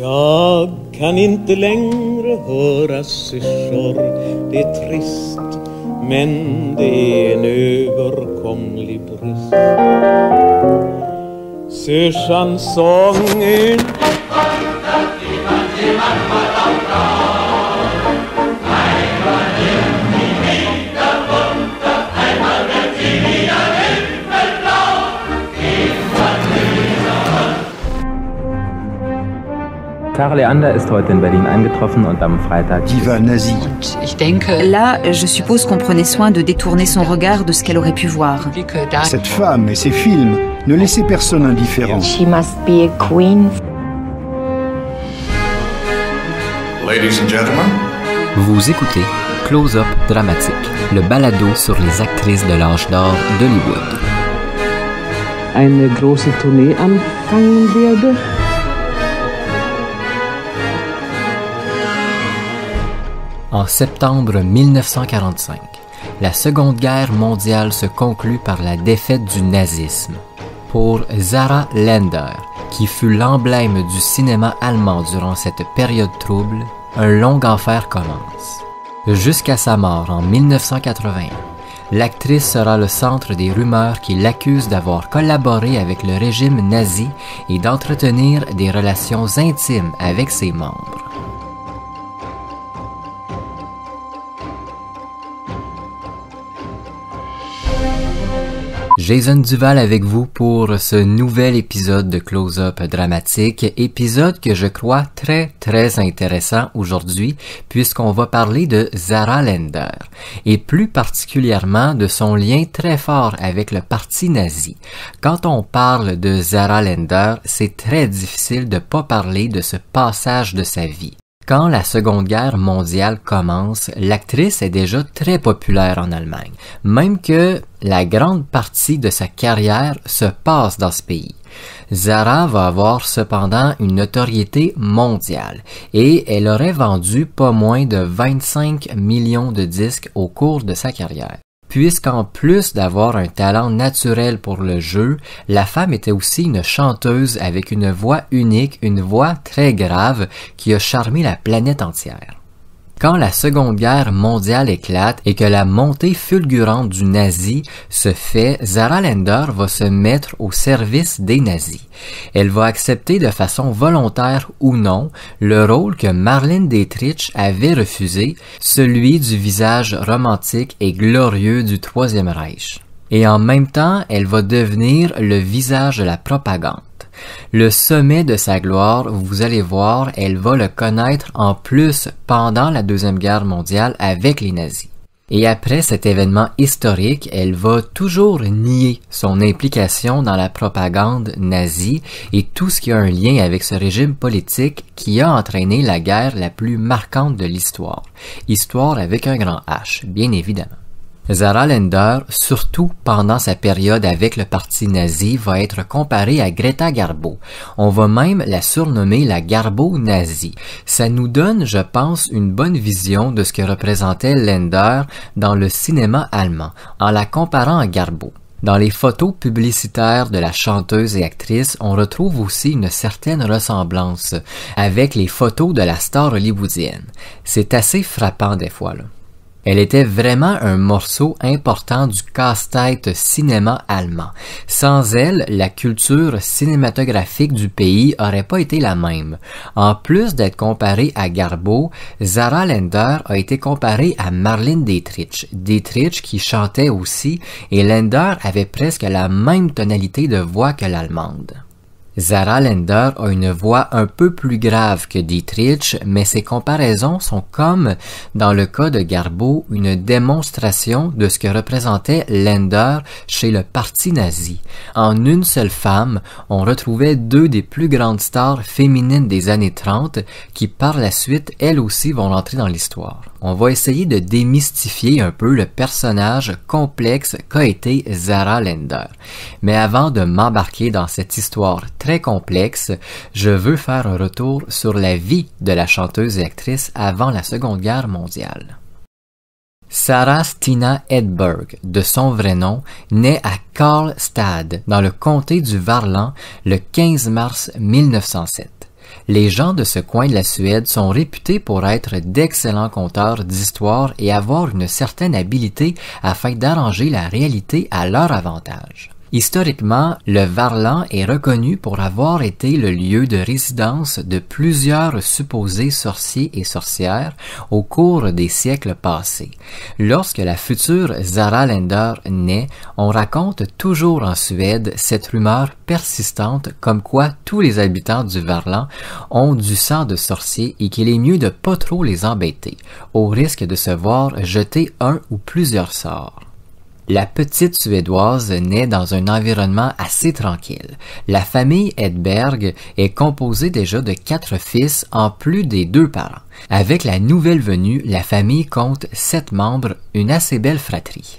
Jag kan inte längre höra syrsor, det är trist men det är en överkomlig brist. Syrsans sång är Tara Leander ist heute in Berlin eingetroffen und am Freitag. Diva Nazi. Là, je suppose qu'on prenait soin de détourner son regard de ce qu'elle aurait pu voir. Cette femme et ses films ne laissaient personne indifférent. Vous écoutez Close-Up Dramatique, le balado sur les actrices de l'âge d'or d'Hollywood. une grosse Tournee anfangen werde. En septembre 1945, la Seconde Guerre mondiale se conclut par la défaite du nazisme. Pour Zara Lender, qui fut l'emblème du cinéma allemand durant cette période trouble, un long enfer commence. Jusqu'à sa mort en 1980, l'actrice sera le centre des rumeurs qui l'accusent d'avoir collaboré avec le régime nazi et d'entretenir des relations intimes avec ses membres. Jason Duval avec vous pour ce nouvel épisode de Close-Up Dramatique, épisode que je crois très très intéressant aujourd'hui puisqu'on va parler de Zara Lender et plus particulièrement de son lien très fort avec le parti nazi. Quand on parle de Zara Lender, c'est très difficile de pas parler de ce passage de sa vie. Quand la Seconde Guerre mondiale commence, l'actrice est déjà très populaire en Allemagne, même que la grande partie de sa carrière se passe dans ce pays. Zara va avoir cependant une notoriété mondiale et elle aurait vendu pas moins de 25 millions de disques au cours de sa carrière puisqu'en plus d'avoir un talent naturel pour le jeu, la femme était aussi une chanteuse avec une voix unique, une voix très grave qui a charmé la planète entière. Quand la Seconde Guerre mondiale éclate et que la montée fulgurante du nazi se fait, Zara Lender va se mettre au service des nazis. Elle va accepter de façon volontaire ou non le rôle que Marlene Dietrich avait refusé, celui du visage romantique et glorieux du Troisième Reich. Et en même temps, elle va devenir le visage de la propagande. Le sommet de sa gloire, vous allez voir, elle va le connaître en plus pendant la Deuxième Guerre mondiale avec les nazis. Et après cet événement historique, elle va toujours nier son implication dans la propagande nazie et tout ce qui a un lien avec ce régime politique qui a entraîné la guerre la plus marquante de l'histoire. Histoire avec un grand H, bien évidemment. Zara Lender, surtout pendant sa période avec le parti nazi, va être comparée à Greta Garbo. On va même la surnommer la Garbo nazie. Ça nous donne, je pense, une bonne vision de ce que représentait Lender dans le cinéma allemand, en la comparant à Garbo. Dans les photos publicitaires de la chanteuse et actrice, on retrouve aussi une certaine ressemblance avec les photos de la star hollywoodienne. C'est assez frappant des fois. Là. Elle était vraiment un morceau important du casse-tête cinéma allemand. Sans elle, la culture cinématographique du pays n'aurait pas été la même. En plus d'être comparée à Garbo, Zara Lender a été comparée à Marlene Dietrich. Dietrich qui chantait aussi et Lender avait presque la même tonalité de voix que l'allemande. Zara Lender a une voix un peu plus grave que Dietrich, mais ses comparaisons sont comme, dans le cas de Garbo, une démonstration de ce que représentait Lender chez le parti nazi. En une seule femme, on retrouvait deux des plus grandes stars féminines des années 30 qui par la suite, elles aussi, vont rentrer dans l'histoire. On va essayer de démystifier un peu le personnage complexe qu'a été Zara Lender. Mais avant de m'embarquer dans cette histoire complexe, je veux faire un retour sur la vie de la chanteuse et actrice avant la Seconde Guerre mondiale. Sarah Stina Edberg, de son vrai nom, naît à Karlstad, dans le comté du Varland, le 15 mars 1907. Les gens de ce coin de la Suède sont réputés pour être d'excellents conteurs d'histoires et avoir une certaine habileté afin d'arranger la réalité à leur avantage. Historiquement, le Varland est reconnu pour avoir été le lieu de résidence de plusieurs supposés sorciers et sorcières au cours des siècles passés. Lorsque la future Zara Lender naît, on raconte toujours en Suède cette rumeur persistante comme quoi tous les habitants du Varland ont du sang de sorcier et qu'il est mieux de pas trop les embêter, au risque de se voir jeter un ou plusieurs sorts. La petite Suédoise naît dans un environnement assez tranquille. La famille Edberg est composée déjà de quatre fils en plus des deux parents. Avec la nouvelle venue, la famille compte sept membres, une assez belle fratrie.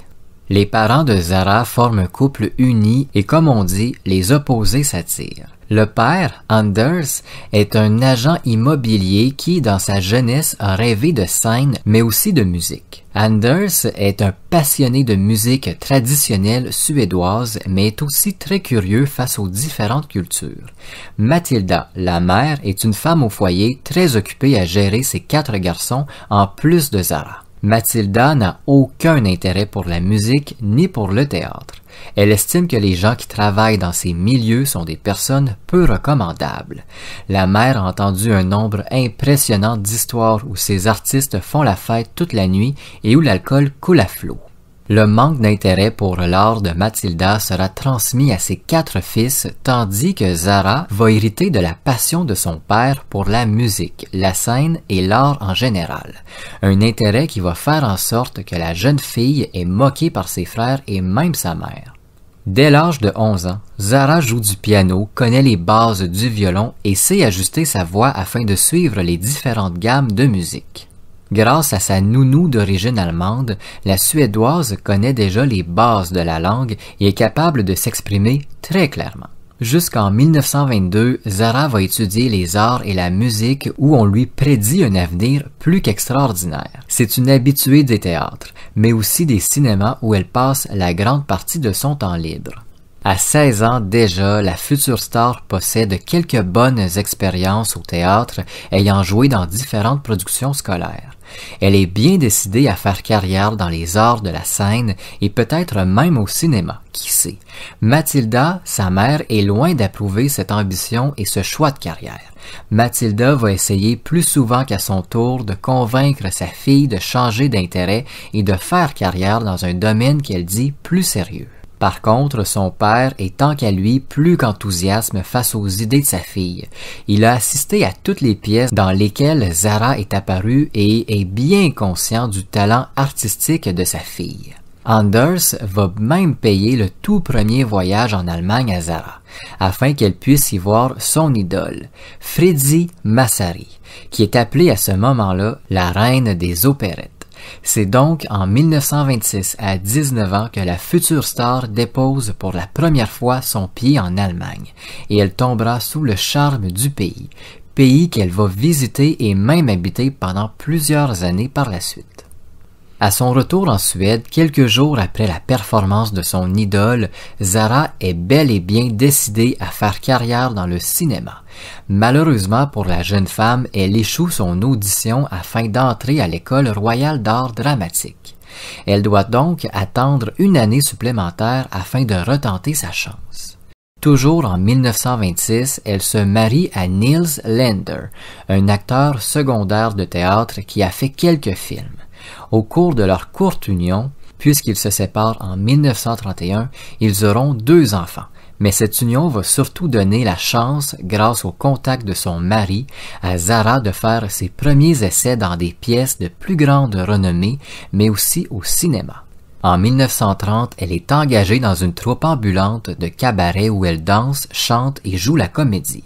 Les parents de Zara forment un couple uni et comme on dit, les opposés s'attirent. Le père, Anders, est un agent immobilier qui, dans sa jeunesse, a rêvé de scène, mais aussi de musique. Anders est un passionné de musique traditionnelle suédoise, mais est aussi très curieux face aux différentes cultures. Mathilda, la mère, est une femme au foyer très occupée à gérer ses quatre garçons, en plus de Zara. Mathilda n'a aucun intérêt pour la musique ni pour le théâtre. Elle estime que les gens qui travaillent dans ces milieux sont des personnes peu recommandables. La mère a entendu un nombre impressionnant d'histoires où ces artistes font la fête toute la nuit et où l'alcool coule à flot le manque d'intérêt pour l'art de Mathilda sera transmis à ses quatre fils, tandis que Zara va hériter de la passion de son père pour la musique, la scène et l'art en général. Un intérêt qui va faire en sorte que la jeune fille est moquée par ses frères et même sa mère. Dès l'âge de 11 ans, Zara joue du piano, connaît les bases du violon et sait ajuster sa voix afin de suivre les différentes gammes de musique. Grâce à sa nounou d'origine allemande, la suédoise connaît déjà les bases de la langue et est capable de s'exprimer très clairement. Jusqu'en 1922, Zara va étudier les arts et la musique où on lui prédit un avenir plus qu'extraordinaire. C'est une habituée des théâtres, mais aussi des cinémas où elle passe la grande partie de son temps libre. À 16 ans déjà, la future star possède quelques bonnes expériences au théâtre, ayant joué dans différentes productions scolaires. Elle est bien décidée à faire carrière dans les arts de la scène et peut-être même au cinéma, qui sait. Mathilda, sa mère, est loin d'approuver cette ambition et ce choix de carrière. Mathilda va essayer plus souvent qu'à son tour de convaincre sa fille de changer d'intérêt et de faire carrière dans un domaine qu'elle dit plus sérieux. Par contre, son père est tant qu'à lui plus qu'enthousiasme face aux idées de sa fille. Il a assisté à toutes les pièces dans lesquelles Zara est apparue et est bien conscient du talent artistique de sa fille. Anders va même payer le tout premier voyage en Allemagne à Zara, afin qu'elle puisse y voir son idole, Freddy Massari, qui est appelée à ce moment-là la reine des opérettes. C'est donc en 1926, à 19 ans, que la future star dépose pour la première fois son pied en Allemagne, et elle tombera sous le charme du pays, pays qu'elle va visiter et même habiter pendant plusieurs années par la suite. À son retour en Suède, quelques jours après la performance de son idole, Zara est bel et bien décidée à faire carrière dans le cinéma. Malheureusement pour la jeune femme, elle échoue son audition afin d'entrer à l'école royale d'art dramatique. Elle doit donc attendre une année supplémentaire afin de retenter sa chance. Toujours en 1926, elle se marie à Nils Lender, un acteur secondaire de théâtre qui a fait quelques films. Au cours de leur courte union, puisqu'ils se séparent en 1931, ils auront deux enfants. Mais cette union va surtout donner la chance, grâce au contact de son mari, à Zara de faire ses premiers essais dans des pièces de plus grande renommée, mais aussi au cinéma. En 1930, elle est engagée dans une troupe ambulante de cabaret où elle danse, chante et joue la comédie.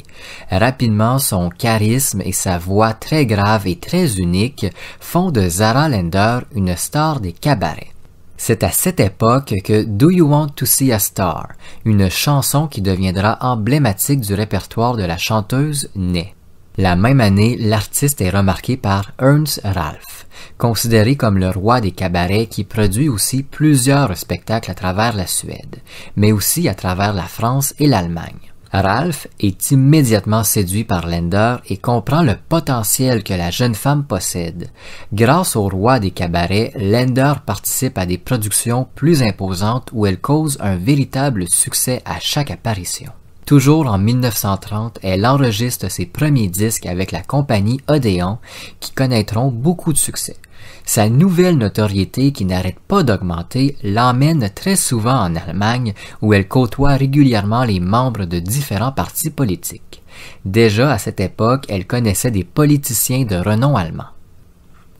Rapidement, son charisme et sa voix très grave et très unique font de Zara Lender une star des cabarets. C'est à cette époque que Do You Want to See a Star, une chanson qui deviendra emblématique du répertoire de la chanteuse, naît. La même année, l'artiste est remarqué par Ernst Ralph, considéré comme le roi des cabarets qui produit aussi plusieurs spectacles à travers la Suède, mais aussi à travers la France et l'Allemagne. Ralph est immédiatement séduit par Lender et comprend le potentiel que la jeune femme possède. Grâce au roi des cabarets, Lender participe à des productions plus imposantes où elle cause un véritable succès à chaque apparition. Toujours en 1930, elle enregistre ses premiers disques avec la compagnie Odéon qui connaîtront beaucoup de succès. Sa nouvelle notoriété qui n'arrête pas d'augmenter l'emmène très souvent en Allemagne où elle côtoie régulièrement les membres de différents partis politiques. Déjà à cette époque, elle connaissait des politiciens de renom allemand.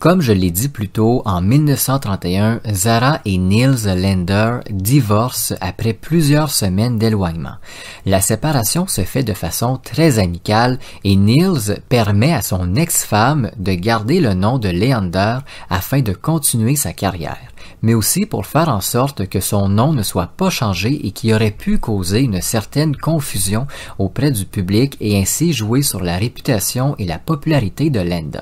Comme je l'ai dit plus tôt, en 1931, Zara et Nils Lander divorcent après plusieurs semaines d'éloignement. La séparation se fait de façon très amicale et Nils permet à son ex-femme de garder le nom de Leander afin de continuer sa carrière mais aussi pour faire en sorte que son nom ne soit pas changé et qui aurait pu causer une certaine confusion auprès du public et ainsi jouer sur la réputation et la popularité de Lander.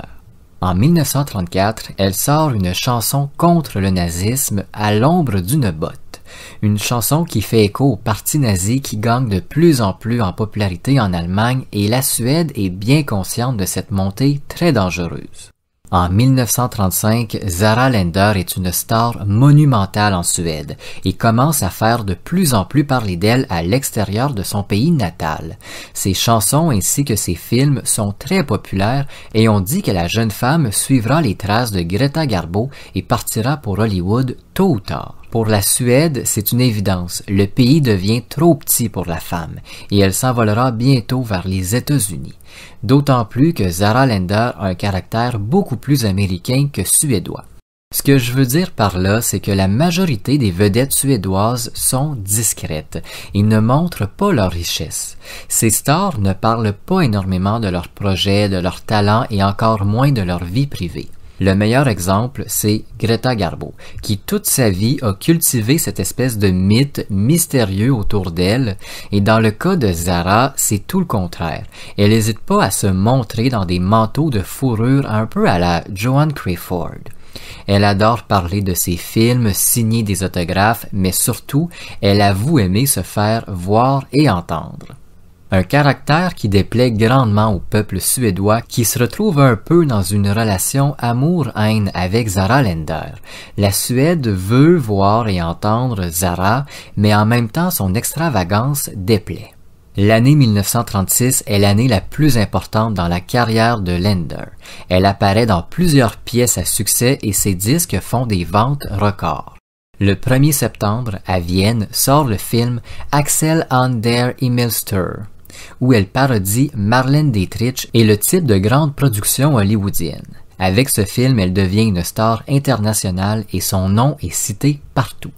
En 1934, elle sort une chanson contre le nazisme à l'ombre d'une botte, une chanson qui fait écho au parti nazi qui gagne de plus en plus en popularité en Allemagne et la Suède est bien consciente de cette montée très dangereuse. En 1935, Zara Lender est une star monumentale en Suède et commence à faire de plus en plus parler d'elle à l'extérieur de son pays natal. Ses chansons ainsi que ses films sont très populaires et on dit que la jeune femme suivra les traces de Greta Garbo et partira pour Hollywood tôt ou tard. Pour la Suède, c'est une évidence. Le pays devient trop petit pour la femme et elle s'envolera bientôt vers les États-Unis. D'autant plus que Zara Lander a un caractère beaucoup plus américain que suédois. Ce que je veux dire par là, c'est que la majorité des vedettes suédoises sont discrètes et ne montrent pas leur richesse. Ces stars ne parlent pas énormément de leurs projets, de leurs talents et encore moins de leur vie privée. Le meilleur exemple, c'est Greta Garbo, qui toute sa vie a cultivé cette espèce de mythe mystérieux autour d'elle, et dans le cas de Zara, c'est tout le contraire. Elle n'hésite pas à se montrer dans des manteaux de fourrure un peu à la Joan Crayford. Elle adore parler de ses films, signer des autographes, mais surtout, elle avoue aimer se faire voir et entendre un caractère qui déplaît grandement au peuple suédois qui se retrouve un peu dans une relation amour-haine avec Zara Lender. La Suède veut voir et entendre Zara, mais en même temps son extravagance déplaît. L'année 1936 est l'année la plus importante dans la carrière de Lender. Elle apparaît dans plusieurs pièces à succès et ses disques font des ventes records. Le 1er septembre, à Vienne, sort le film Axel Ander Milster » où elle parodie Marlene Dietrich et le type de grande production hollywoodienne. Avec ce film, elle devient une star internationale et son nom est cité partout.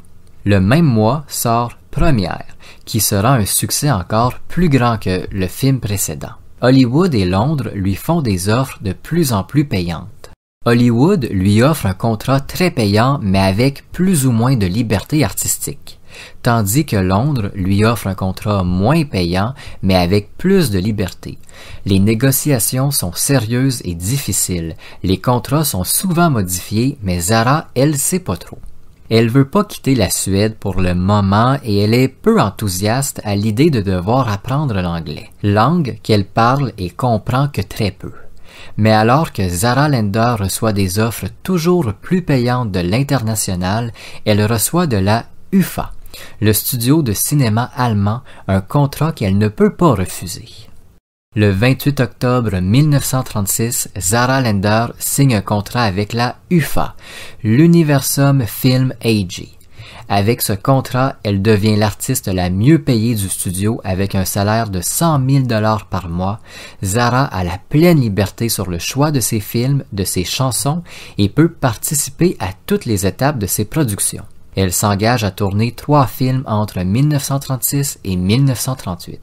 Le même mois sort Première, qui sera un succès encore plus grand que le film précédent. Hollywood et Londres lui font des offres de plus en plus payantes. Hollywood lui offre un contrat très payant mais avec plus ou moins de liberté artistique tandis que Londres lui offre un contrat moins payant mais avec plus de liberté. Les négociations sont sérieuses et difficiles, les contrats sont souvent modifiés, mais Zara, elle sait pas trop. Elle veut pas quitter la Suède pour le moment et elle est peu enthousiaste à l'idée de devoir apprendre l'anglais, langue qu'elle parle et comprend que très peu. Mais alors que Zara Lender reçoit des offres toujours plus payantes de l'international, elle reçoit de la UFA, le studio de cinéma allemand un contrat qu'elle ne peut pas refuser. Le 28 octobre 1936, Zara Lender signe un contrat avec la UFA, l'Universum Film AG. Avec ce contrat, elle devient l'artiste la mieux payée du studio avec un salaire de 100 000 dollars par mois. Zara a la pleine liberté sur le choix de ses films, de ses chansons et peut participer à toutes les étapes de ses productions. Elle s'engage à tourner trois films entre 1936 et 1938.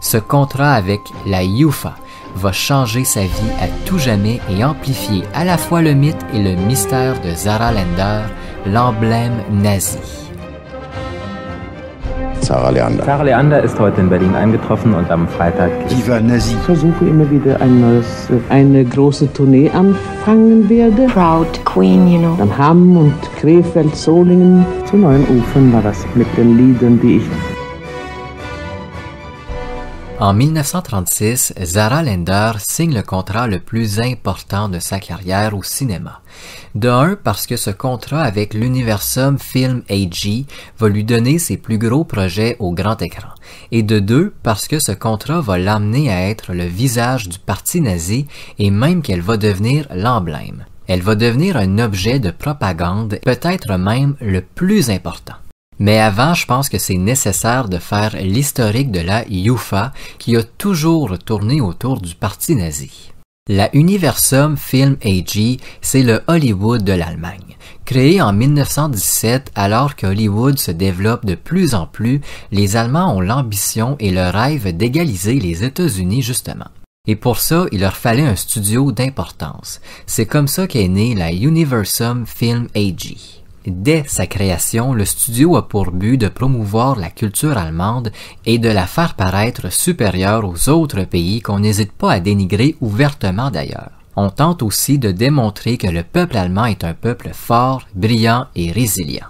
Ce contrat avec la Yufa va changer sa vie à tout jamais et amplifier à la fois le mythe et le mystère de Zara Lender, l'emblème nazi. Sarah Leander. Sarah Leander ist heute in Berlin eingetroffen und am Freitag. Ich versuche immer wieder ein neues, eine große Tournee anfangen werde. Proud Queen, you know. Dann Hamm und Krefeld, Solingen. Zu neuen Ufern war das mit den Liedern, die ich En 1936, Zara Lender signe le contrat le plus important de sa carrière au cinéma. De un, parce que ce contrat avec l'Universum Film AG va lui donner ses plus gros projets au grand écran. Et de deux, parce que ce contrat va l'amener à être le visage du parti nazi et même qu'elle va devenir l'emblème. Elle va devenir un objet de propagande, peut-être même le plus important. Mais avant, je pense que c'est nécessaire de faire l'historique de la UFA qui a toujours tourné autour du parti nazi. La Universum Film AG, c'est le Hollywood de l'Allemagne. Créé en 1917 alors que Hollywood se développe de plus en plus, les Allemands ont l'ambition et le rêve d'égaliser les États-Unis justement. Et pour ça, il leur fallait un studio d'importance. C'est comme ça qu'est née la Universum Film AG. Dès sa création, le studio a pour but de promouvoir la culture allemande et de la faire paraître supérieure aux autres pays qu'on n'hésite pas à dénigrer ouvertement d'ailleurs. On tente aussi de démontrer que le peuple allemand est un peuple fort, brillant et résilient.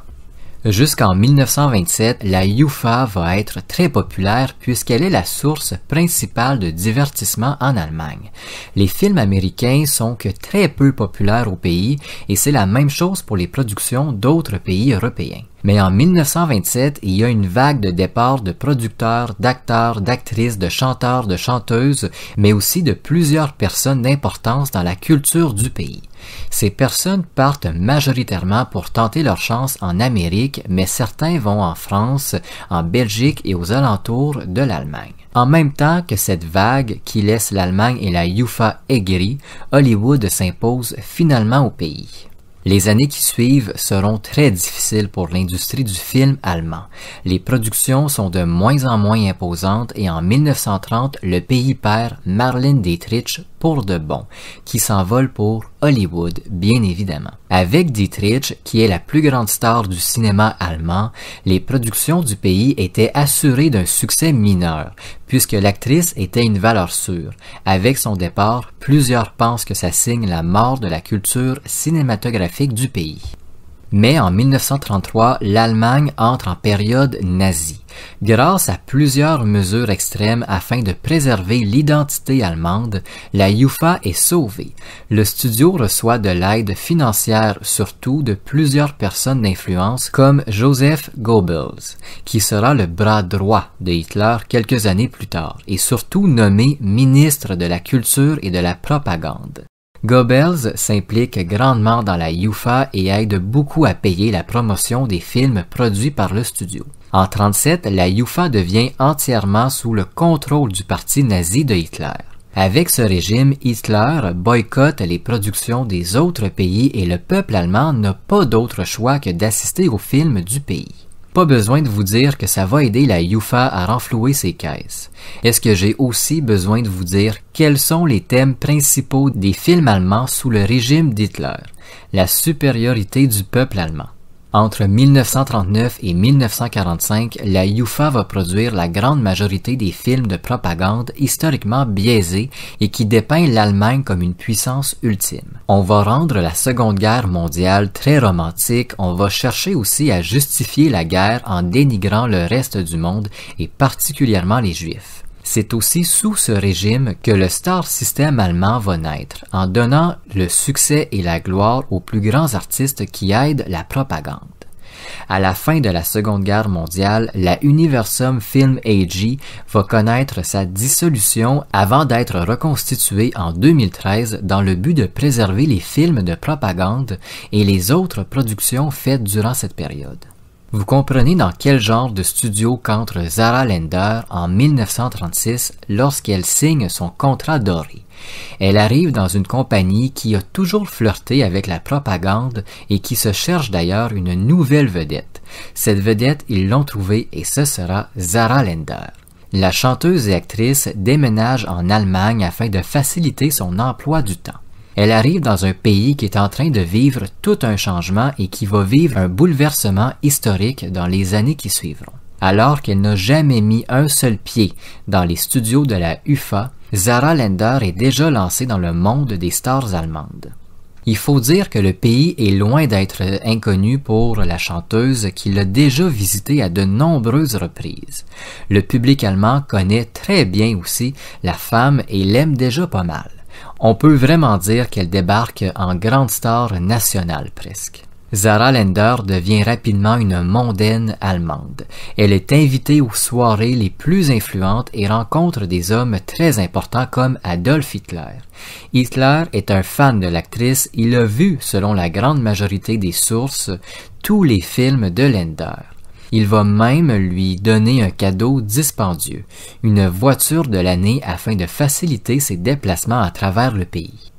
Jusqu'en 1927, la UFA va être très populaire puisqu'elle est la source principale de divertissement en Allemagne. Les films américains sont que très peu populaires au pays et c'est la même chose pour les productions d'autres pays européens. Mais en 1927, il y a une vague de départ de producteurs, d'acteurs, d'actrices, de chanteurs, de chanteuses, mais aussi de plusieurs personnes d'importance dans la culture du pays. Ces personnes partent majoritairement pour tenter leur chance en Amérique, mais certains vont en France, en Belgique et aux alentours de l'Allemagne. En même temps que cette vague qui laisse l'Allemagne et la Yufa aigrie, Hollywood s'impose finalement au pays. Les années qui suivent seront très difficiles pour l'industrie du film allemand. Les productions sont de moins en moins imposantes et en 1930, le pays perd Marlene Dietrich pour de bon, qui s'envole pour Hollywood, bien évidemment. Avec Dietrich, qui est la plus grande star du cinéma allemand, les productions du pays étaient assurées d'un succès mineur, puisque l'actrice était une valeur sûre. Avec son départ, plusieurs pensent que ça signe la mort de la culture cinématographique du pays. Mais en 1933, l'Allemagne entre en période nazie, grâce à plusieurs mesures extrêmes afin de préserver l'identité allemande. La UFA est sauvée. Le studio reçoit de l'aide financière surtout de plusieurs personnes d'influence comme Joseph Goebbels, qui sera le bras droit de Hitler quelques années plus tard et surtout nommé ministre de la culture et de la propagande. Goebbels s'implique grandement dans la UFA et aide beaucoup à payer la promotion des films produits par le studio. En 1937, la UFA devient entièrement sous le contrôle du parti nazi de Hitler. Avec ce régime, Hitler boycotte les productions des autres pays et le peuple allemand n'a pas d'autre choix que d'assister aux films du pays. Pas besoin de vous dire que ça va aider la UFA à renflouer ses caisses. Est-ce que j'ai aussi besoin de vous dire quels sont les thèmes principaux des films allemands sous le régime d'Hitler La supériorité du peuple allemand. Entre 1939 et 1945, la UFA va produire la grande majorité des films de propagande historiquement biaisés et qui dépeint l'Allemagne comme une puissance ultime. On va rendre la Seconde Guerre mondiale très romantique, on va chercher aussi à justifier la guerre en dénigrant le reste du monde et particulièrement les Juifs. C'est aussi sous ce régime que le star système allemand va naître, en donnant le succès et la gloire aux plus grands artistes qui aident la propagande. À la fin de la Seconde Guerre mondiale, la Universum Film AG va connaître sa dissolution avant d'être reconstituée en 2013 dans le but de préserver les films de propagande et les autres productions faites durant cette période. Vous comprenez dans quel genre de studio qu'entre Zara Lender en 1936 lorsqu'elle signe son contrat doré. Elle arrive dans une compagnie qui a toujours flirté avec la propagande et qui se cherche d'ailleurs une nouvelle vedette. Cette vedette, ils l'ont trouvée et ce sera Zara Lender. La chanteuse et actrice déménage en Allemagne afin de faciliter son emploi du temps. Elle arrive dans un pays qui est en train de vivre tout un changement et qui va vivre un bouleversement historique dans les années qui suivront. Alors qu'elle n'a jamais mis un seul pied dans les studios de la UFA, Zara Lender est déjà lancée dans le monde des stars allemandes. Il faut dire que le pays est loin d'être inconnu pour la chanteuse qui l'a déjà visité à de nombreuses reprises. Le public allemand connaît très bien aussi la femme et l'aime déjà pas mal on peut vraiment dire qu'elle débarque en grande star nationale presque. Zara Lender devient rapidement une mondaine allemande. Elle est invitée aux soirées les plus influentes et rencontre des hommes très importants comme Adolf Hitler. Hitler est un fan de l'actrice, il a vu, selon la grande majorité des sources, tous les films de Lender. Il va même lui donner un cadeau dispendieux, une voiture de l'année afin de faciliter ses déplacements à travers le pays.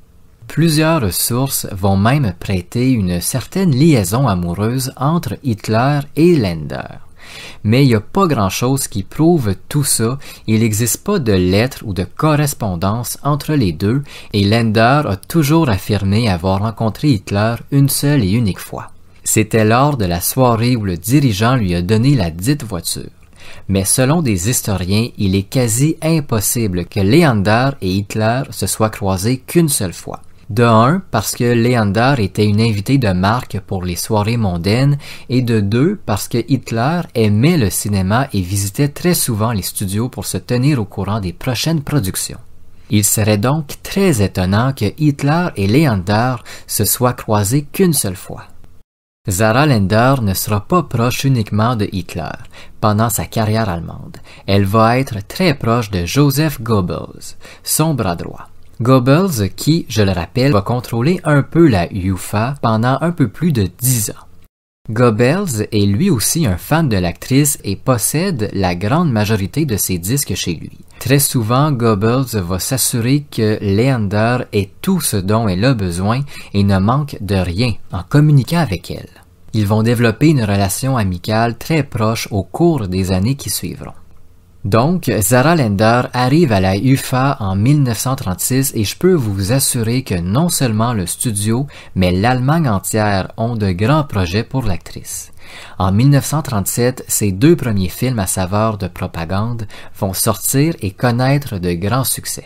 Plusieurs sources vont même prêter une certaine liaison amoureuse entre Hitler et Lender. Mais il n'y a pas grand-chose qui prouve tout ça, il n'existe pas de lettres ou de correspondance entre les deux, et Lender a toujours affirmé avoir rencontré Hitler une seule et unique fois. C'était lors de la soirée où le dirigeant lui a donné la dite voiture. Mais selon des historiens, il est quasi impossible que Leander et Hitler se soient croisés qu'une seule fois. De un, parce que Leander était une invitée de marque pour les soirées mondaines, et de deux, parce que Hitler aimait le cinéma et visitait très souvent les studios pour se tenir au courant des prochaines productions. Il serait donc très étonnant que Hitler et Leander se soient croisés qu'une seule fois. Zara Lender ne sera pas proche uniquement de Hitler pendant sa carrière allemande. Elle va être très proche de Joseph Goebbels, son bras droit. Goebbels qui, je le rappelle, va contrôler un peu la UFA pendant un peu plus de dix ans. Goebbels est lui aussi un fan de l'actrice et possède la grande majorité de ses disques chez lui. Très souvent, Goebbels va s'assurer que Leander ait tout ce dont elle a besoin et ne manque de rien en communiquant avec elle. Ils vont développer une relation amicale très proche au cours des années qui suivront. Donc, Zara Lender arrive à la UFA en 1936 et je peux vous assurer que non seulement le studio, mais l'Allemagne entière ont de grands projets pour l'actrice. En 1937, ses deux premiers films à saveur de propagande vont sortir et connaître de grands succès.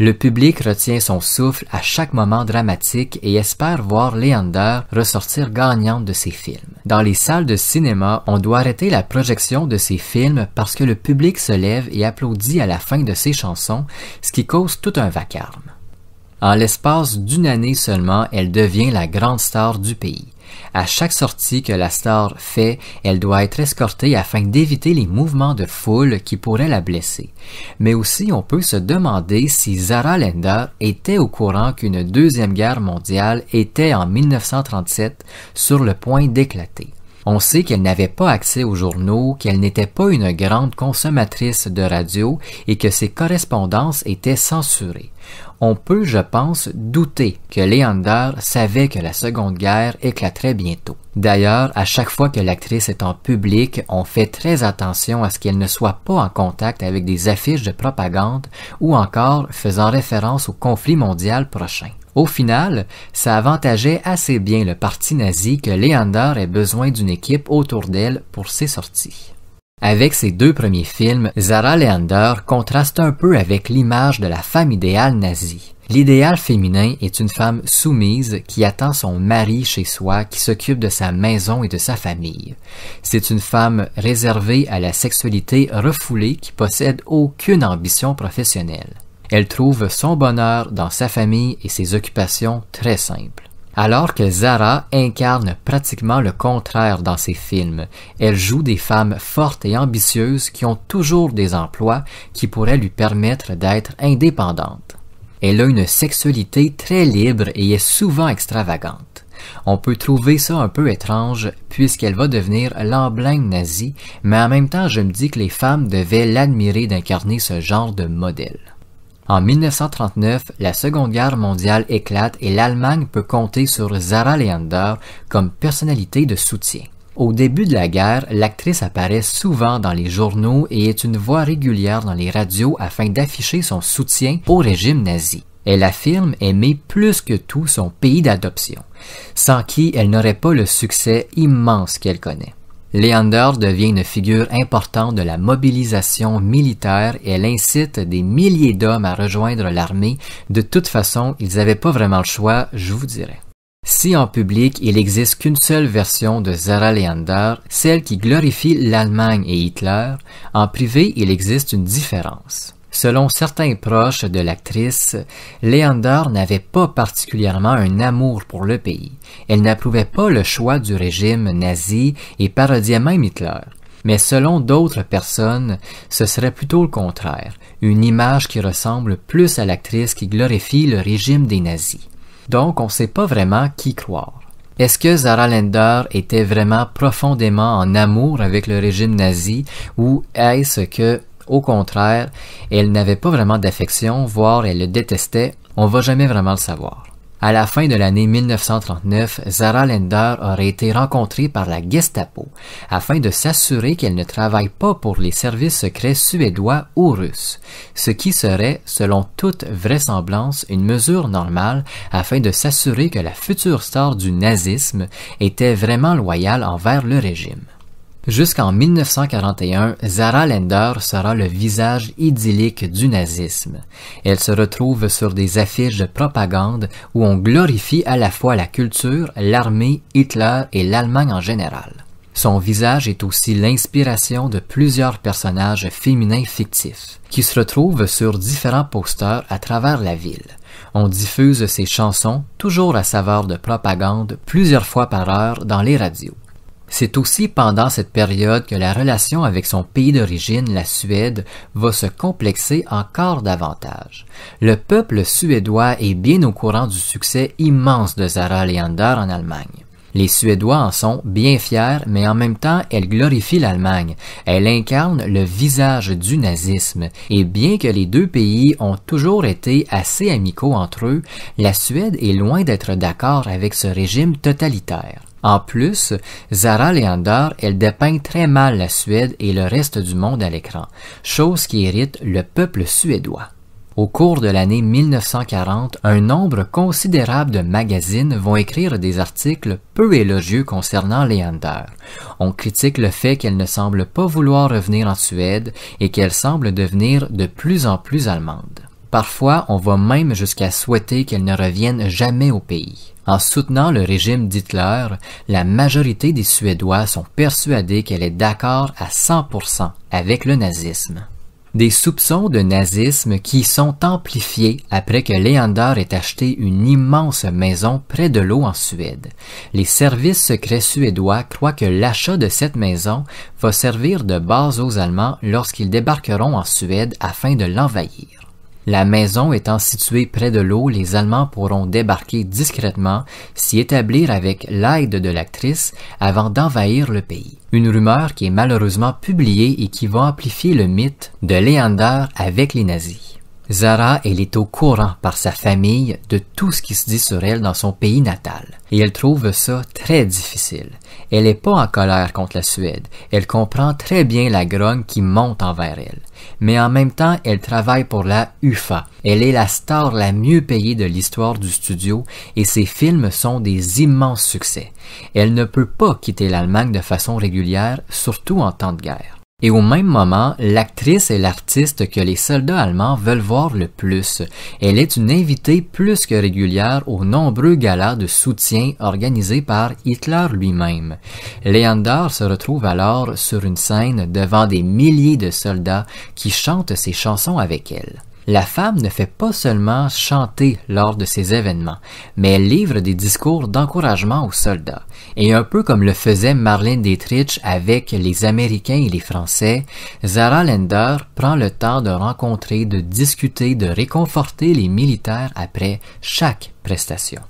Le public retient son souffle à chaque moment dramatique et espère voir Leander ressortir gagnante de ses films. Dans les salles de cinéma, on doit arrêter la projection de ses films parce que le public se lève et applaudit à la fin de ses chansons, ce qui cause tout un vacarme. En l'espace d'une année seulement, elle devient la grande star du pays. À chaque sortie que la star fait, elle doit être escortée afin d'éviter les mouvements de foule qui pourraient la blesser. Mais aussi, on peut se demander si Zara Lender était au courant qu'une deuxième guerre mondiale était en 1937 sur le point d'éclater. On sait qu'elle n'avait pas accès aux journaux, qu'elle n'était pas une grande consommatrice de radio et que ses correspondances étaient censurées on peut, je pense, douter que Leander savait que la Seconde Guerre éclaterait bientôt. D'ailleurs, à chaque fois que l'actrice est en public, on fait très attention à ce qu'elle ne soit pas en contact avec des affiches de propagande ou encore faisant référence au conflit mondial prochain. Au final, ça avantageait assez bien le parti nazi que Leander ait besoin d'une équipe autour d'elle pour ses sorties. Avec ses deux premiers films, Zara Leander contraste un peu avec l'image de la femme idéale nazie. L'idéal féminin est une femme soumise qui attend son mari chez soi, qui s'occupe de sa maison et de sa famille. C'est une femme réservée à la sexualité refoulée qui possède aucune ambition professionnelle. Elle trouve son bonheur dans sa famille et ses occupations très simples. Alors que Zara incarne pratiquement le contraire dans ses films, elle joue des femmes fortes et ambitieuses qui ont toujours des emplois qui pourraient lui permettre d'être indépendante. Elle a une sexualité très libre et est souvent extravagante. On peut trouver ça un peu étrange puisqu'elle va devenir l'emblème nazi, mais en même temps je me dis que les femmes devaient l'admirer d'incarner ce genre de modèle. En 1939, la Seconde Guerre mondiale éclate et l'Allemagne peut compter sur Zara Leander comme personnalité de soutien. Au début de la guerre, l'actrice apparaît souvent dans les journaux et est une voix régulière dans les radios afin d'afficher son soutien au régime nazi. Elle affirme aimer plus que tout son pays d'adoption, sans qui elle n'aurait pas le succès immense qu'elle connaît. Leander devient une figure importante de la mobilisation militaire et elle incite des milliers d'hommes à rejoindre l'armée. De toute façon, ils n'avaient pas vraiment le choix, je vous dirais. Si en public il n'existe qu'une seule version de Zara Leander, celle qui glorifie l'Allemagne et Hitler, en privé il existe une différence. Selon certains proches de l'actrice, Leander n'avait pas particulièrement un amour pour le pays. Elle n'approuvait pas le choix du régime nazi et parodiait même Hitler. Mais selon d'autres personnes, ce serait plutôt le contraire, une image qui ressemble plus à l'actrice qui glorifie le régime des nazis. Donc on ne sait pas vraiment qui croire. Est-ce que Zara Lender était vraiment profondément en amour avec le régime nazi ou est-ce que au contraire, elle n'avait pas vraiment d'affection, voire elle le détestait, on va jamais vraiment le savoir. À la fin de l'année 1939, Zara Lender aurait été rencontrée par la Gestapo afin de s'assurer qu'elle ne travaille pas pour les services secrets suédois ou russes, ce qui serait, selon toute vraisemblance, une mesure normale afin de s'assurer que la future star du nazisme était vraiment loyale envers le régime. Jusqu'en 1941, Zara Lender sera le visage idyllique du nazisme. Elle se retrouve sur des affiches de propagande où on glorifie à la fois la culture, l'armée, Hitler et l'Allemagne en général. Son visage est aussi l'inspiration de plusieurs personnages féminins fictifs, qui se retrouvent sur différents posters à travers la ville. On diffuse ses chansons, toujours à saveur de propagande, plusieurs fois par heure dans les radios. C'est aussi pendant cette période que la relation avec son pays d'origine, la Suède, va se complexer encore davantage. Le peuple suédois est bien au courant du succès immense de Zara Leander en Allemagne. Les Suédois en sont bien fiers, mais en même temps, elle glorifie l'Allemagne. Elle incarne le visage du nazisme. Et bien que les deux pays ont toujours été assez amicaux entre eux, la Suède est loin d'être d'accord avec ce régime totalitaire. En plus, Zara Leander, elle dépeint très mal la Suède et le reste du monde à l'écran, chose qui irrite le peuple suédois. Au cours de l'année 1940, un nombre considérable de magazines vont écrire des articles peu élogieux concernant Leander. On critique le fait qu'elle ne semble pas vouloir revenir en Suède et qu'elle semble devenir de plus en plus allemande. Parfois, on va même jusqu'à souhaiter qu'elle ne revienne jamais au pays. En soutenant le régime d'Hitler, la majorité des Suédois sont persuadés qu'elle est d'accord à 100% avec le nazisme. Des soupçons de nazisme qui sont amplifiés après que Leander ait acheté une immense maison près de l'eau en Suède. Les services secrets suédois croient que l'achat de cette maison va servir de base aux Allemands lorsqu'ils débarqueront en Suède afin de l'envahir. La maison étant située près de l'eau, les Allemands pourront débarquer discrètement, s'y établir avec l'aide de l'actrice avant d'envahir le pays. Une rumeur qui est malheureusement publiée et qui va amplifier le mythe de Léander avec les nazis. Zara, elle est au courant par sa famille de tout ce qui se dit sur elle dans son pays natal. Et elle trouve ça très difficile. Elle n'est pas en colère contre la Suède. Elle comprend très bien la grogne qui monte envers elle. Mais en même temps, elle travaille pour la UFA. Elle est la star la mieux payée de l'histoire du studio et ses films sont des immenses succès. Elle ne peut pas quitter l'Allemagne de façon régulière, surtout en temps de guerre. Et au même moment, l'actrice est l'artiste que les soldats allemands veulent voir le plus. Elle est une invitée plus que régulière aux nombreux galas de soutien organisés par Hitler lui-même. Leander se retrouve alors sur une scène devant des milliers de soldats qui chantent ses chansons avec elle. La femme ne fait pas seulement chanter lors de ces événements, mais elle livre des discours d'encouragement aux soldats. Et un peu comme le faisait Marlene Dietrich avec les Américains et les Français, Zara Lender prend le temps de rencontrer, de discuter, de réconforter les militaires après chaque prestation.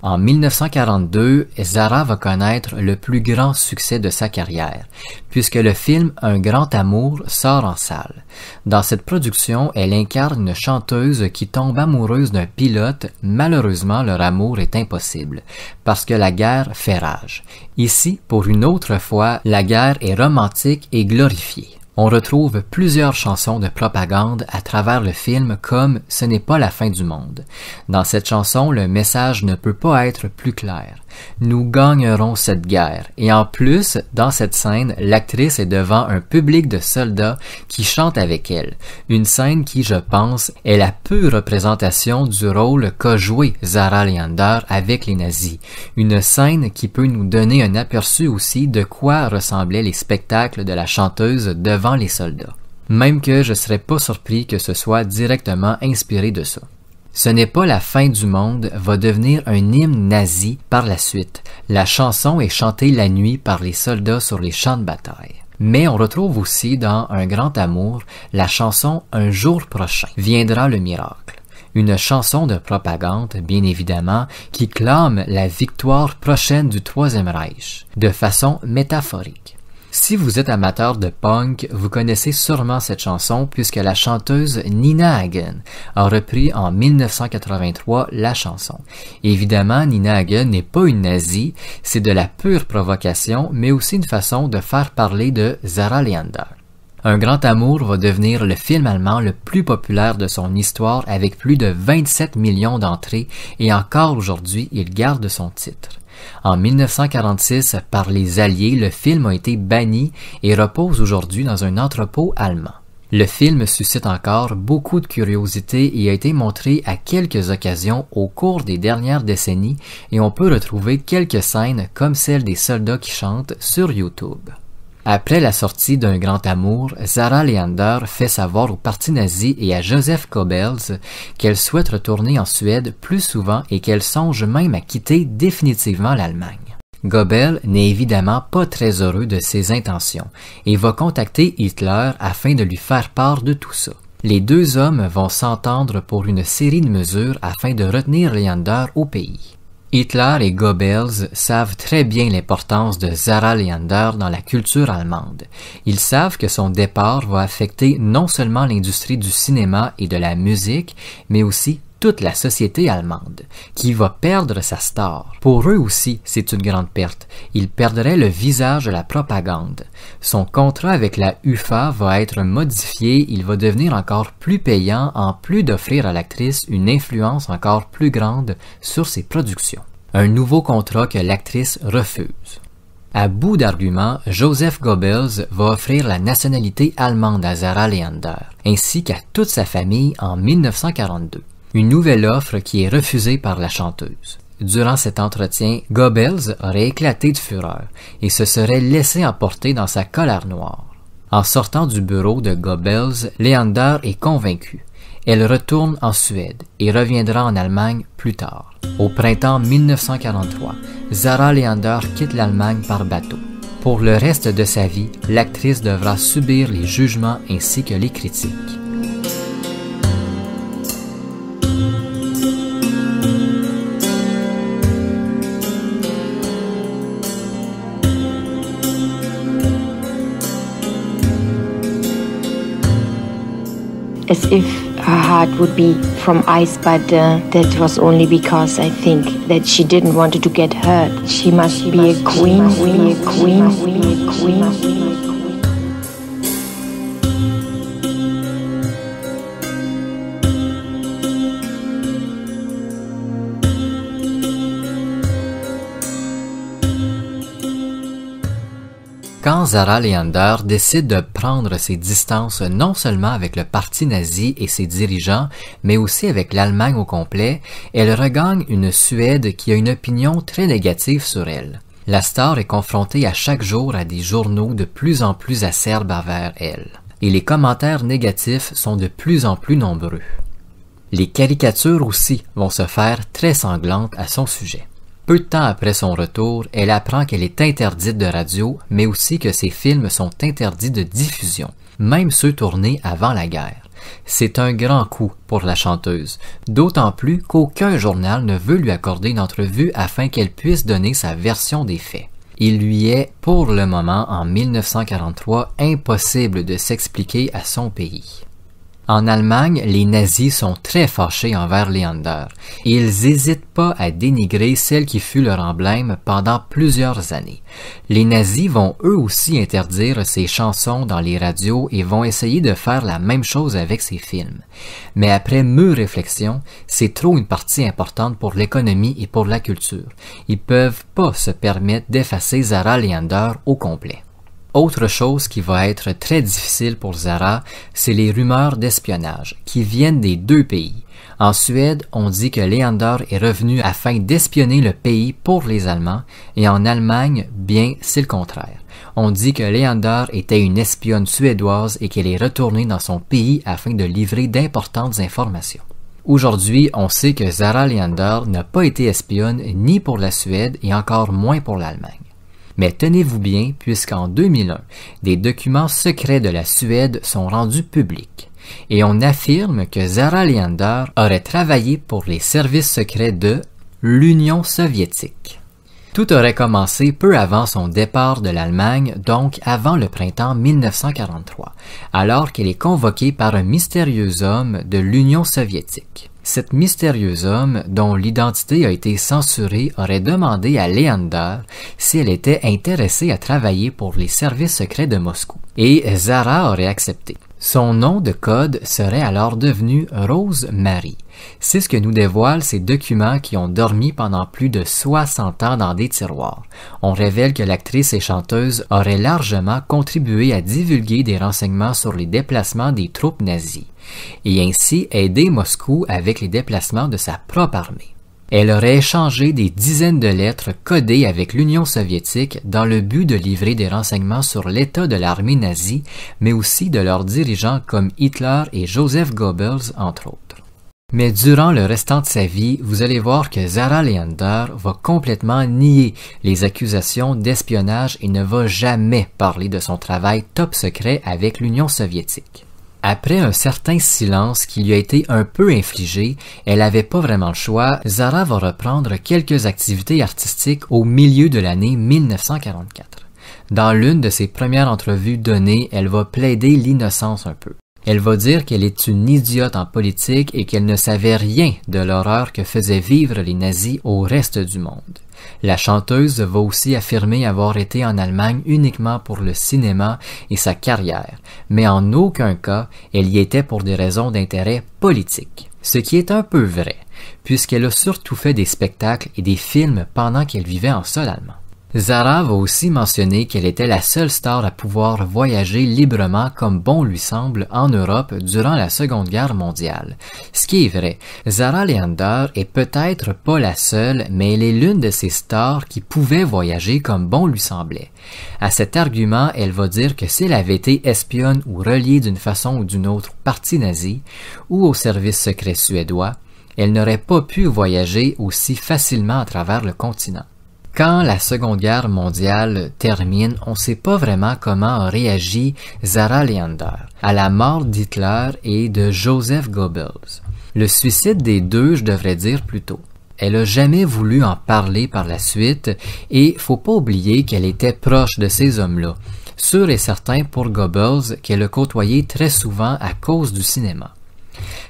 En 1942, Zara va connaître le plus grand succès de sa carrière, puisque le film Un grand amour sort en salle. Dans cette production, elle incarne une chanteuse qui tombe amoureuse d'un pilote. Malheureusement, leur amour est impossible, parce que la guerre fait rage. Ici, pour une autre fois, la guerre est romantique et glorifiée on retrouve plusieurs chansons de propagande à travers le film comme Ce n'est pas la fin du monde. Dans cette chanson, le message ne peut pas être plus clair. Nous gagnerons cette guerre. Et en plus, dans cette scène, l'actrice est devant un public de soldats qui chantent avec elle. Une scène qui, je pense, est la pure représentation du rôle qu'a joué Zara Leander avec les nazis. Une scène qui peut nous donner un aperçu aussi de quoi ressemblaient les spectacles de la chanteuse devant les soldats. Même que je ne serais pas surpris que ce soit directement inspiré de ça. Ce n'est pas la fin du monde va devenir un hymne nazi par la suite. La chanson est chantée la nuit par les soldats sur les champs de bataille. Mais on retrouve aussi dans Un grand amour la chanson Un jour prochain viendra le miracle. Une chanson de propagande, bien évidemment, qui clame la victoire prochaine du Troisième Reich, de façon métaphorique. Si vous êtes amateur de punk, vous connaissez sûrement cette chanson puisque la chanteuse Nina Hagen a repris en 1983 la chanson. Évidemment, Nina Hagen n'est pas une nazie, c'est de la pure provocation, mais aussi une façon de faire parler de Zara Leander. Un grand amour va devenir le film allemand le plus populaire de son histoire avec plus de 27 millions d'entrées et encore aujourd'hui il garde son titre. En 1946, par les Alliés, le film a été banni et repose aujourd'hui dans un entrepôt allemand. Le film suscite encore beaucoup de curiosité et a été montré à quelques occasions au cours des dernières décennies et on peut retrouver quelques scènes comme celle des soldats qui chantent sur YouTube. Après la sortie d'un grand amour, Zara Leander fait savoir au parti nazi et à Joseph Goebbels qu'elle souhaite retourner en Suède plus souvent et qu'elle songe même à quitter définitivement l'Allemagne. Goebbels n'est évidemment pas très heureux de ses intentions et va contacter Hitler afin de lui faire part de tout ça. Les deux hommes vont s'entendre pour une série de mesures afin de retenir Leander au pays. Hitler et Goebbels savent très bien l'importance de Zara Leander dans la culture allemande. Ils savent que son départ va affecter non seulement l'industrie du cinéma et de la musique, mais aussi toute la société allemande, qui va perdre sa star. Pour eux aussi, c'est une grande perte. Ils perdraient le visage de la propagande. Son contrat avec la UFA va être modifié, il va devenir encore plus payant en plus d'offrir à l'actrice une influence encore plus grande sur ses productions. Un nouveau contrat que l'actrice refuse. À bout d'arguments, Joseph Goebbels va offrir la nationalité allemande à Zara Leander, ainsi qu'à toute sa famille en 1942 une nouvelle offre qui est refusée par la chanteuse. Durant cet entretien, Goebbels aurait éclaté de fureur et se serait laissé emporter dans sa colère noire. En sortant du bureau de Goebbels, Leander est convaincue. Elle retourne en Suède et reviendra en Allemagne plus tard. Au printemps 1943, Zara Leander quitte l'Allemagne par bateau. Pour le reste de sa vie, l'actrice devra subir les jugements ainsi que les critiques. as if her heart would be from ice, but uh, that was only because I think that she didn't want to get hurt. She must, she be, must, a she must be a queen, be a queen, be a queen. quand Zara Leander décide de prendre ses distances non seulement avec le parti nazi et ses dirigeants, mais aussi avec l'Allemagne au complet, elle regagne une Suède qui a une opinion très négative sur elle. La star est confrontée à chaque jour à des journaux de plus en plus acerbes envers elle, et les commentaires négatifs sont de plus en plus nombreux. Les caricatures aussi vont se faire très sanglantes à son sujet. Peu de temps après son retour, elle apprend qu'elle est interdite de radio, mais aussi que ses films sont interdits de diffusion, même ceux tournés avant la guerre. C'est un grand coup pour la chanteuse, d'autant plus qu'aucun journal ne veut lui accorder une entrevue afin qu'elle puisse donner sa version des faits. Il lui est, pour le moment, en 1943, impossible de s'expliquer à son pays. En Allemagne, les nazis sont très fâchés envers Leander. Ils n'hésitent pas à dénigrer celle qui fut leur emblème pendant plusieurs années. Les nazis vont eux aussi interdire ses chansons dans les radios et vont essayer de faire la même chose avec ses films. Mais après mûre réflexion, c'est trop une partie importante pour l'économie et pour la culture. Ils peuvent pas se permettre d'effacer Zara Leander au complet. Autre chose qui va être très difficile pour Zara, c'est les rumeurs d'espionnage qui viennent des deux pays. En Suède, on dit que Leander est revenu afin d'espionner le pays pour les Allemands, et en Allemagne, bien, c'est le contraire. On dit que Leander était une espionne suédoise et qu'elle est retournée dans son pays afin de livrer d'importantes informations. Aujourd'hui, on sait que Zara Leander n'a pas été espionne ni pour la Suède et encore moins pour l'Allemagne. Mais tenez-vous bien, puisqu'en 2001, des documents secrets de la Suède sont rendus publics. Et on affirme que Zara Leander aurait travaillé pour les services secrets de l'Union soviétique. Tout aurait commencé peu avant son départ de l'Allemagne, donc avant le printemps 1943, alors qu'elle est convoquée par un mystérieux homme de l'Union soviétique. Cette mystérieuse homme, dont l'identité a été censurée, aurait demandé à Leander si elle était intéressée à travailler pour les services secrets de Moscou. Et Zara aurait accepté. Son nom de code serait alors devenu Rose Marie. C'est ce que nous dévoilent ces documents qui ont dormi pendant plus de 60 ans dans des tiroirs. On révèle que l'actrice et chanteuse aurait largement contribué à divulguer des renseignements sur les déplacements des troupes nazies, et ainsi aider Moscou avec les déplacements de sa propre armée. Elle aurait échangé des dizaines de lettres codées avec l'Union soviétique dans le but de livrer des renseignements sur l'état de l'armée nazie, mais aussi de leurs dirigeants comme Hitler et Joseph Goebbels, entre autres. Mais durant le restant de sa vie, vous allez voir que Zara Leander va complètement nier les accusations d'espionnage et ne va jamais parler de son travail top secret avec l'Union soviétique. Après un certain silence qui lui a été un peu infligé, elle n'avait pas vraiment le choix, Zara va reprendre quelques activités artistiques au milieu de l'année 1944. Dans l'une de ses premières entrevues données, elle va plaider l'innocence un peu. Elle va dire qu'elle est une idiote en politique et qu'elle ne savait rien de l'horreur que faisaient vivre les nazis au reste du monde. La chanteuse va aussi affirmer avoir été en Allemagne uniquement pour le cinéma et sa carrière, mais en aucun cas elle y était pour des raisons d'intérêt politique. Ce qui est un peu vrai, puisqu'elle a surtout fait des spectacles et des films pendant qu'elle vivait en sol allemand. Zara va aussi mentionner qu'elle était la seule star à pouvoir voyager librement comme bon lui semble en Europe durant la Seconde Guerre mondiale. Ce qui est vrai, Zara Leander est peut-être pas la seule, mais elle est l'une de ces stars qui pouvait voyager comme bon lui semblait. À cet argument, elle va dire que si elle avait été espionne ou reliée d'une façon ou d'une autre au parti nazi ou au service secret suédois, elle n'aurait pas pu voyager aussi facilement à travers le continent. Quand la Seconde Guerre mondiale termine, on ne sait pas vraiment comment a réagi Zara Leander à la mort d'Hitler et de Joseph Goebbels. Le suicide des deux, je devrais dire plutôt. Elle n'a jamais voulu en parler par la suite et faut pas oublier qu'elle était proche de ces hommes-là. Sûr et certain pour Goebbels qu'elle le côtoyait très souvent à cause du cinéma.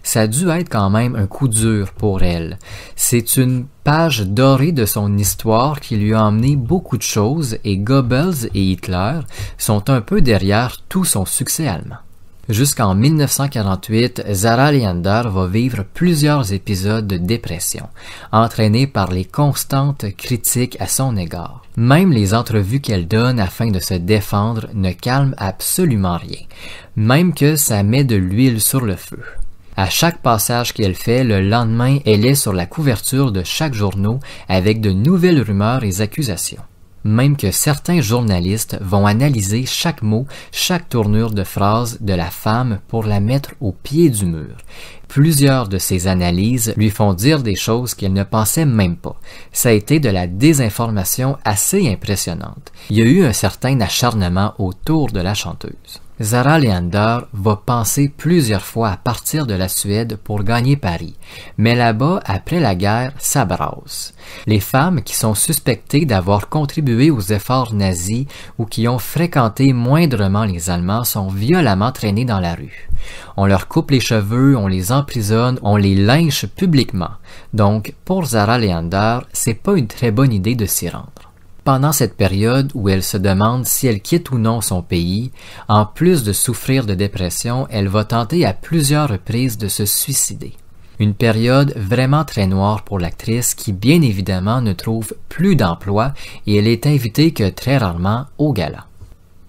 Ça a dû être quand même un coup dur pour elle. C'est une page dorée de son histoire qui lui a emmené beaucoup de choses et Goebbels et Hitler sont un peu derrière tout son succès allemand. Jusqu'en 1948, Zara Leander va vivre plusieurs épisodes de dépression, entraînés par les constantes critiques à son égard. Même les entrevues qu'elle donne afin de se défendre ne calment absolument rien, même que ça met de l'huile sur le feu. À chaque passage qu'elle fait, le lendemain, elle est sur la couverture de chaque journaux avec de nouvelles rumeurs et accusations. Même que certains journalistes vont analyser chaque mot, chaque tournure de phrase de la femme pour la mettre au pied du mur. Plusieurs de ces analyses lui font dire des choses qu'elle ne pensait même pas. Ça a été de la désinformation assez impressionnante. Il y a eu un certain acharnement autour de la chanteuse. Zara Leander va penser plusieurs fois à partir de la Suède pour gagner Paris, mais là-bas, après la guerre, ça brasse. Les femmes qui sont suspectées d'avoir contribué aux efforts nazis ou qui ont fréquenté moindrement les Allemands sont violemment traînées dans la rue. On leur coupe les cheveux, on les emprisonne, on les lynche publiquement. Donc, pour Zara Leander, c'est pas une très bonne idée de s'y rendre pendant cette période où elle se demande si elle quitte ou non son pays, en plus de souffrir de dépression, elle va tenter à plusieurs reprises de se suicider. Une période vraiment très noire pour l'actrice qui bien évidemment ne trouve plus d'emploi et elle est invitée que très rarement au gala.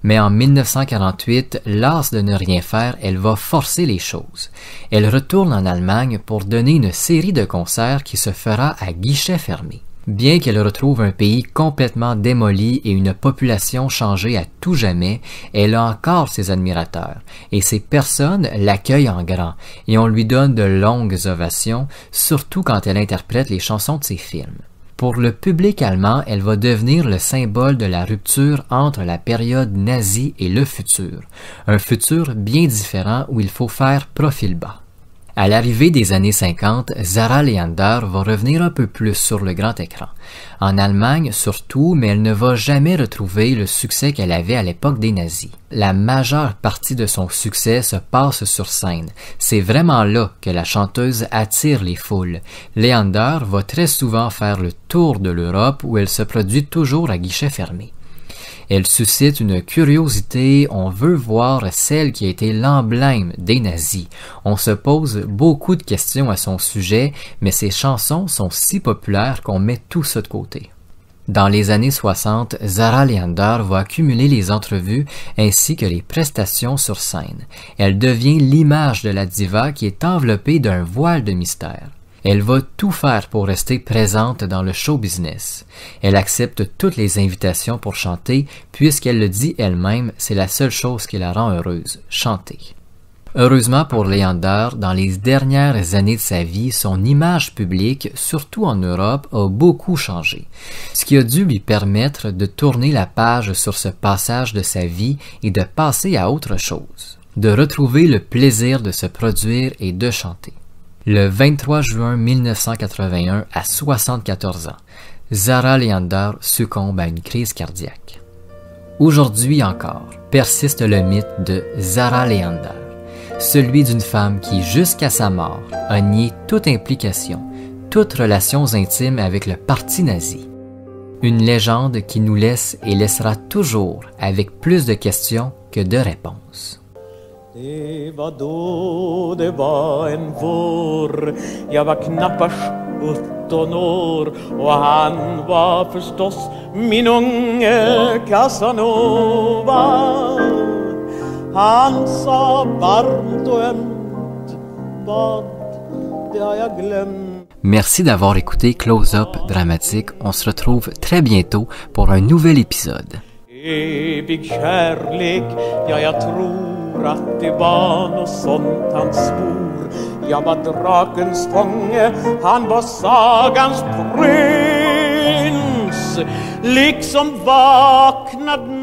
Mais en 1948, lasse de ne rien faire, elle va forcer les choses. Elle retourne en Allemagne pour donner une série de concerts qui se fera à guichet fermé. Bien qu'elle retrouve un pays complètement démoli et une population changée à tout jamais, elle a encore ses admirateurs, et ces personnes l'accueillent en grand, et on lui donne de longues ovations, surtout quand elle interprète les chansons de ses films. Pour le public allemand, elle va devenir le symbole de la rupture entre la période nazie et le futur, un futur bien différent où il faut faire profil bas. À l'arrivée des années 50, Zara Leander va revenir un peu plus sur le grand écran. En Allemagne surtout, mais elle ne va jamais retrouver le succès qu'elle avait à l'époque des nazis. La majeure partie de son succès se passe sur scène. C'est vraiment là que la chanteuse attire les foules. Leander va très souvent faire le tour de l'Europe où elle se produit toujours à guichet fermé. Elle suscite une curiosité, on veut voir celle qui a été l'emblème des nazis. On se pose beaucoup de questions à son sujet, mais ses chansons sont si populaires qu'on met tout ça de côté. Dans les années 60, Zara Leander va accumuler les entrevues ainsi que les prestations sur scène. Elle devient l'image de la diva qui est enveloppée d'un voile de mystère. Elle va tout faire pour rester présente dans le show business. Elle accepte toutes les invitations pour chanter, puisqu'elle le dit elle-même, c'est la seule chose qui la rend heureuse, chanter. Heureusement pour Leander, dans les dernières années de sa vie, son image publique, surtout en Europe, a beaucoup changé, ce qui a dû lui permettre de tourner la page sur ce passage de sa vie et de passer à autre chose, de retrouver le plaisir de se produire et de chanter. Le 23 juin 1981, à 74 ans, Zara Leander succombe à une crise cardiaque. Aujourd'hui encore, persiste le mythe de Zara Leander, celui d'une femme qui, jusqu'à sa mort, a nié toute implication, toutes relations intimes avec le parti nazi. Une légende qui nous laisse et laissera toujours avec plus de questions que de réponses. Det var då det var en vår Jag var knappt 17 år och han var förstås min unge Casanova Han sa varmt och ömt vad det har jag glömt Merci d'avoir écouté Close Up Dramatique. On se retrouve très bientôt pour un nouvel épisode. big ja, för att det var något sånt han svor. Jag var drakens fånge, han var sagans prins. Liksom vaknad